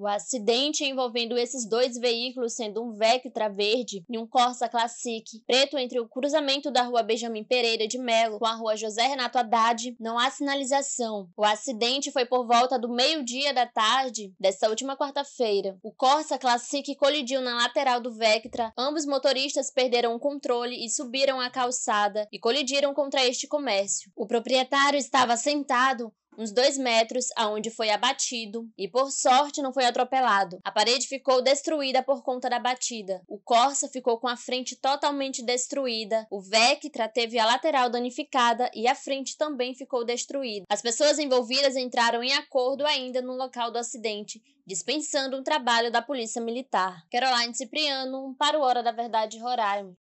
O acidente envolvendo esses dois veículos, sendo um Vectra verde e um Corsa Classic preto entre o cruzamento da rua Benjamin Pereira de Melo com a rua José Renato Haddad, não há sinalização. O acidente foi por volta do meio-dia da tarde desta última quarta-feira. O Corsa Classic colidiu na lateral do Vectra, ambos motoristas perderam o controle e subiram a calçada e colidiram contra este comércio. O proprietário estava sentado uns dois metros, aonde foi abatido e, por sorte, não foi atropelado. A parede ficou destruída por conta da batida. O Corsa ficou com a frente totalmente destruída. O Vectra teve a lateral danificada e a frente também ficou destruída. As pessoas envolvidas entraram em acordo ainda no local do acidente, dispensando um trabalho da Polícia Militar. Caroline Cipriano, para o Hora da Verdade Roraima.